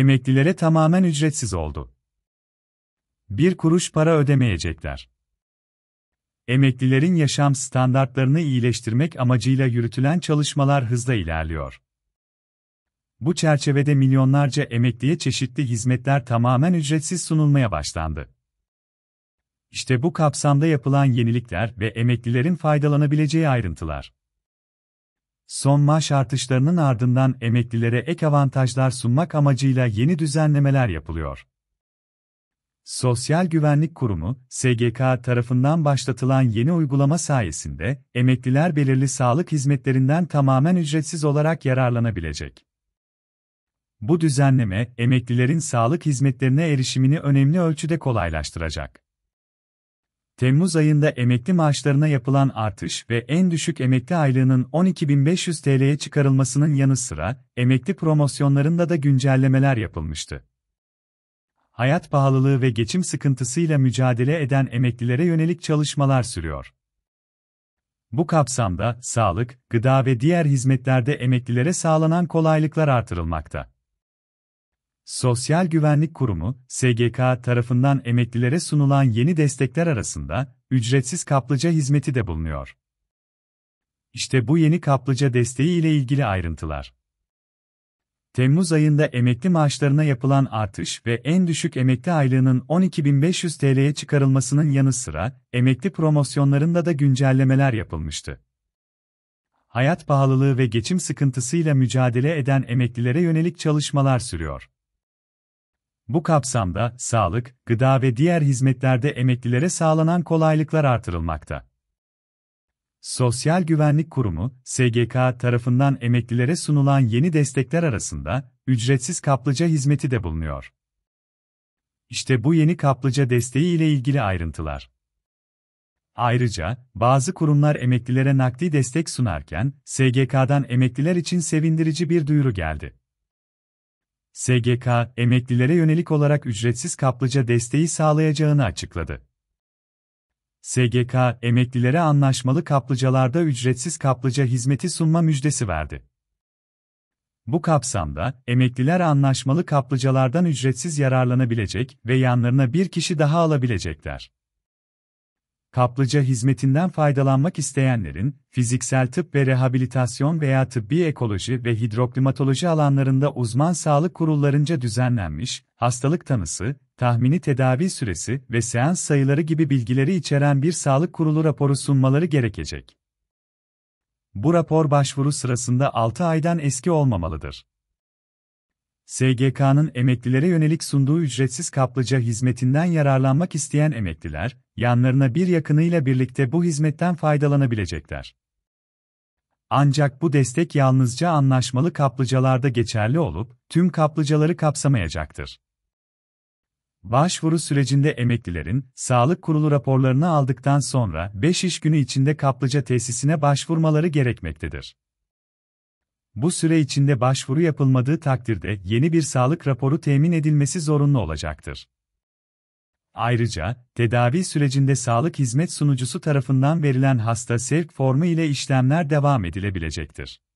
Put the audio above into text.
Emeklilere tamamen ücretsiz oldu. Bir kuruş para ödemeyecekler. Emeklilerin yaşam standartlarını iyileştirmek amacıyla yürütülen çalışmalar hızla ilerliyor. Bu çerçevede milyonlarca emekliye çeşitli hizmetler tamamen ücretsiz sunulmaya başlandı. İşte bu kapsamda yapılan yenilikler ve emeklilerin faydalanabileceği ayrıntılar son maaş artışlarının ardından emeklilere ek avantajlar sunmak amacıyla yeni düzenlemeler yapılıyor. Sosyal Güvenlik Kurumu, SGK tarafından başlatılan yeni uygulama sayesinde, emekliler belirli sağlık hizmetlerinden tamamen ücretsiz olarak yararlanabilecek. Bu düzenleme, emeklilerin sağlık hizmetlerine erişimini önemli ölçüde kolaylaştıracak. Temmuz ayında emekli maaşlarına yapılan artış ve en düşük emekli aylığının 12.500 TL'ye çıkarılmasının yanı sıra, emekli promosyonlarında da güncellemeler yapılmıştı. Hayat pahalılığı ve geçim sıkıntısıyla mücadele eden emeklilere yönelik çalışmalar sürüyor. Bu kapsamda, sağlık, gıda ve diğer hizmetlerde emeklilere sağlanan kolaylıklar artırılmakta. Sosyal Güvenlik Kurumu, SGK tarafından emeklilere sunulan yeni destekler arasında, ücretsiz kaplıca hizmeti de bulunuyor. İşte bu yeni kaplıca desteği ile ilgili ayrıntılar. Temmuz ayında emekli maaşlarına yapılan artış ve en düşük emekli aylığının 12.500 TL'ye çıkarılmasının yanı sıra, emekli promosyonlarında da güncellemeler yapılmıştı. Hayat pahalılığı ve geçim sıkıntısıyla mücadele eden emeklilere yönelik çalışmalar sürüyor. Bu kapsamda, sağlık, gıda ve diğer hizmetlerde emeklilere sağlanan kolaylıklar artırılmakta. Sosyal Güvenlik Kurumu, SGK tarafından emeklilere sunulan yeni destekler arasında, ücretsiz kaplıca hizmeti de bulunuyor. İşte bu yeni kaplıca desteği ile ilgili ayrıntılar. Ayrıca, bazı kurumlar emeklilere nakdi destek sunarken, SGK'dan emekliler için sevindirici bir duyuru geldi. SGK, emeklilere yönelik olarak ücretsiz kaplıca desteği sağlayacağını açıkladı. SGK, emeklilere anlaşmalı kaplıcalarda ücretsiz kaplıca hizmeti sunma müjdesi verdi. Bu kapsamda, emekliler anlaşmalı kaplıcalardan ücretsiz yararlanabilecek ve yanlarına bir kişi daha alabilecekler kaplıca hizmetinden faydalanmak isteyenlerin, fiziksel tıp ve rehabilitasyon veya tıbbi ekoloji ve hidroklimatoloji alanlarında uzman sağlık kurullarınca düzenlenmiş, hastalık tanısı, tahmini tedavi süresi ve seans sayıları gibi bilgileri içeren bir sağlık kurulu raporu sunmaları gerekecek. Bu rapor başvuru sırasında 6 aydan eski olmamalıdır. SGK'nın emeklilere yönelik sunduğu ücretsiz kaplıca hizmetinden yararlanmak isteyen emekliler, yanlarına bir yakınıyla birlikte bu hizmetten faydalanabilecekler. Ancak bu destek yalnızca anlaşmalı kaplıcalarda geçerli olup, tüm kaplıcaları kapsamayacaktır. Başvuru sürecinde emeklilerin, sağlık kurulu raporlarını aldıktan sonra 5 iş günü içinde kaplıca tesisine başvurmaları gerekmektedir. Bu süre içinde başvuru yapılmadığı takdirde yeni bir sağlık raporu temin edilmesi zorunlu olacaktır. Ayrıca, tedavi sürecinde sağlık hizmet sunucusu tarafından verilen hasta sevk formu ile işlemler devam edilebilecektir.